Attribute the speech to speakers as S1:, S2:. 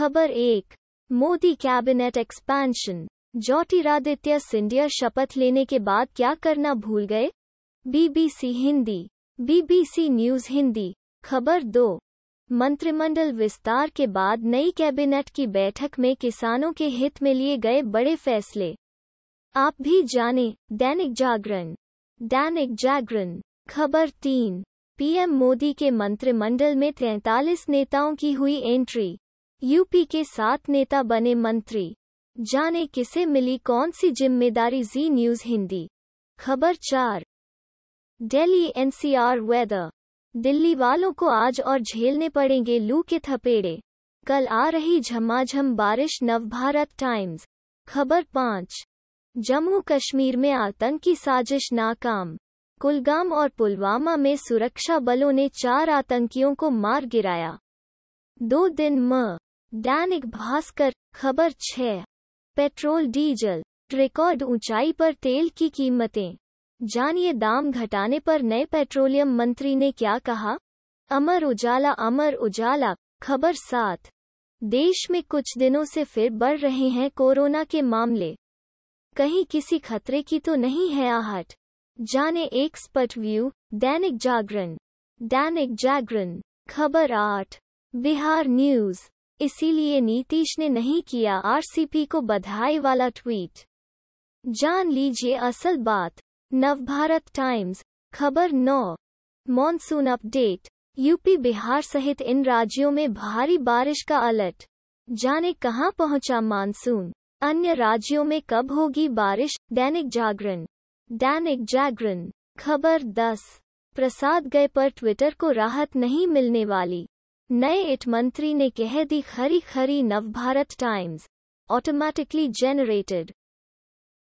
S1: खबर एक Modi cabinet expansion Jyotiraditya Scindia शपथ लेने के बाद क्या करना भूल गए BBC Hindi BBC news Hindi खबर दो मंत्रिमंडल विस्तार के बाद नई कैबिनेट की बैठक में किसानों के हित में लिए गए बड़े फैसले आप भी जाने दैनिक जागरण दैनिक जागरण खबर तीन पीएम मोदी के मंत्रिमंडल में तैतालीस नेताओं की हुई एंट्री यूपी के सात नेता बने मंत्री जाने किसे मिली कौन सी जिम्मेदारी जी न्यूज हिंदी खबर चार दिल्ली एनसीआर वेदर दिल्ली वालों को आज और झेलने पड़ेंगे लू के थपेड़े कल आ रही झमाझम बारिश नवभारत टाइम्स खबर पाँच जम्मू कश्मीर में आतंकी साजिश नाकाम कुलगाम और पुलवामा में सुरक्षा बलों ने चार आतंकियों को मार गिराया दो दिन म दैनिक भास्कर खबर छः पेट्रोल डीजल रिकॉर्ड ऊंचाई पर तेल की कीमतें जानिए दाम घटाने पर नए पेट्रोलियम मंत्री ने क्या कहा अमर उजाला अमर उजाला खबर सात देश में कुछ दिनों से फिर बढ़ रहे हैं कोरोना के मामले कहीं किसी खतरे की तो नहीं है आहट जाने एक्सपर्ट व्यू दैनिक जागरण दैनिक जागरण खबर आठ बिहार न्यूज इसीलिए नीतीश ने नहीं किया आरसीपी को बधाई वाला ट्वीट जान लीजिए असल बात नवभारत टाइम्स खबर नौ मॉनसून अपडेट यूपी बिहार सहित इन राज्यों में भारी बारिश का अलर्ट जाने कहां पहुंचा मानसून अन्य राज्यों में कब होगी बारिश दैनिक जागरण दैनिक जागरण खबर 10 प्रसाद गए पर ट्विटर को राहत नहीं मिलने वाली नए इट मंत्री ने कह दी खरी खरी नवभारत टाइम्स ऑटोमेटिकली जेनरेटेड